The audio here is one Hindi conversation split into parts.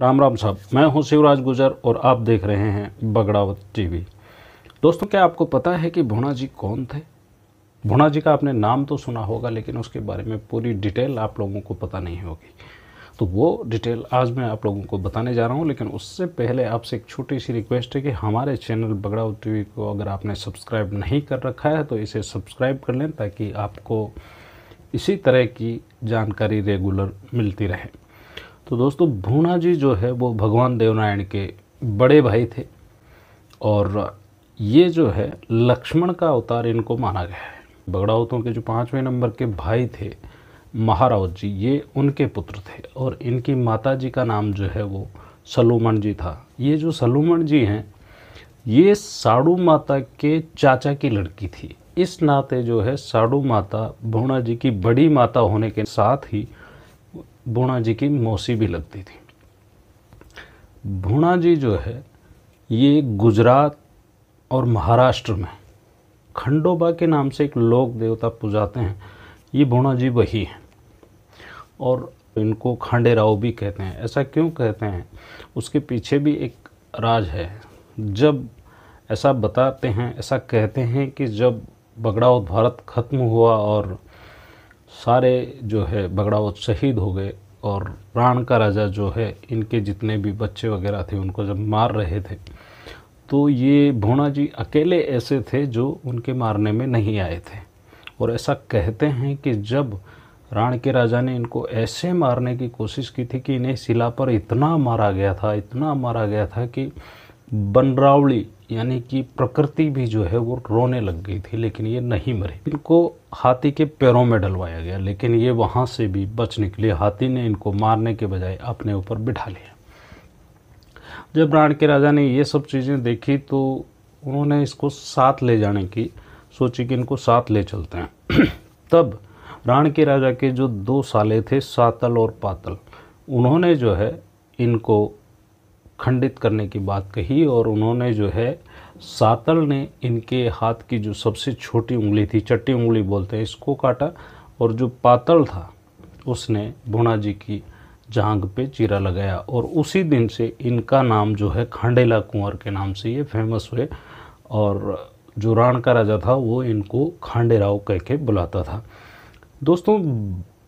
राम राम साहब मैं हूं शिवराज गुजर और आप देख रहे हैं बगड़ावत टीवी दोस्तों क्या आपको पता है कि भुणा जी कौन थे भुणा जी का आपने नाम तो सुना होगा लेकिन उसके बारे में पूरी डिटेल आप लोगों को पता नहीं होगी तो वो डिटेल आज मैं आप लोगों को बताने जा रहा हूँ लेकिन उससे पहले आपसे एक छोटी सी रिक्वेस्ट है कि हमारे चैनल बगड़ावत टीवी को अगर आपने सब्सक्राइब नहीं कर रखा है तो इसे सब्सक्राइब कर लें ताकि आपको इसी तरह की जानकारी रेगुलर मिलती रहे तो दोस्तों भूना जी जो है वो भगवान देवनारायण के बड़े भाई थे और ये जो है लक्ष्मण का अवतार इनको माना गया है बगड़ावतों के जो पाँचवें नंबर के भाई थे महारावत जी ये उनके पुत्र थे और इनकी माता जी का नाम जो है वो सलूमन जी था ये जो सलूमन जी हैं ये साड़ू माता के चाचा की लड़की थी इस नाते जो है साड़ू माता भूणा जी की बड़ी माता होने के साथ ही भूणा जी की मौसी भी लगती थी भूणा जी जो है ये गुजरात और महाराष्ट्र में खंडोबा के नाम से एक लोक देवता पूजाते हैं ये भूणा जी वही हैं और इनको खांडेराव भी कहते हैं ऐसा क्यों कहते हैं उसके पीछे भी एक राज है जब ऐसा बताते हैं ऐसा कहते हैं कि जब बगड़ावत भारत खत्म हुआ और सारे जो है बगड़ावत शहीद हो गए और प्राण का राजा जो है इनके जितने भी बच्चे वगैरह थे उनको जब मार रहे थे तो ये भोणा जी अकेले ऐसे थे जो उनके मारने में नहीं आए थे और ऐसा कहते हैं कि जब राण के राजा ने इनको ऐसे मारने की कोशिश की थी कि इन्हें शिला पर इतना मारा गया था इतना मारा गया था कि बनरावली यानी कि प्रकृति भी जो है वो रोने लग गई थी लेकिन ये नहीं मरे इनको हाथी के पैरों में डलवाया गया लेकिन ये वहाँ से भी बचने के लिए हाथी ने इनको मारने के बजाय अपने ऊपर बिठा लिया जब राण के राजा ने ये सब चीज़ें देखी तो उन्होंने इसको साथ ले जाने की सोची कि इनको साथ ले चलते हैं तब राण के राजा के जो दो साले थे सातल और पातल उन्होंने जो है इनको खंडित करने की बात कही और उन्होंने जो है सातल ने इनके हाथ की जो सबसे छोटी उंगली थी चट्टी उंगली बोलते हैं इसको काटा और जो पातल था उसने भुना जी की जांग पे चीरा लगाया और उसी दिन से इनका नाम जो है खांडेला कुंवर के नाम से ये फेमस हुए और जो राण का राजा था वो इनको खांडेराव कह के बुलाता था दोस्तों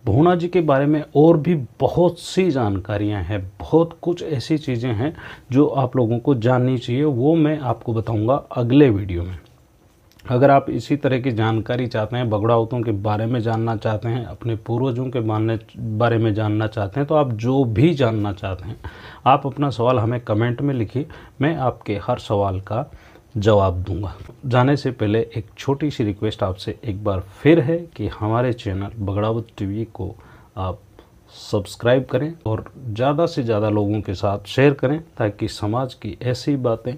भूना जी के बारे में और भी बहुत सी जानकारियां हैं बहुत कुछ ऐसी चीज़ें हैं जो आप लोगों को जाननी चाहिए वो मैं आपको बताऊंगा अगले वीडियो में अगर आप इसी तरह की जानकारी चाहते हैं बगड़ावतों के बारे में जानना चाहते हैं अपने पूर्वजों के मानने बारे में जानना चाहते हैं तो आप जो भी जानना चाहते हैं आप अपना सवाल हमें कमेंट में लिखिए मैं आपके हर सवाल का जवाब दूंगा जाने से पहले एक छोटी सी रिक्वेस्ट आपसे एक बार फिर है कि हमारे चैनल बगड़ावत टीवी को आप सब्सक्राइब करें और ज़्यादा से ज़्यादा लोगों के साथ शेयर करें ताकि समाज की ऐसी बातें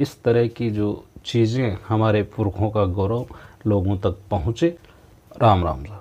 इस तरह की जो चीज़ें हमारे पुरखों का गौरव लोगों तक पहुँचे राम राम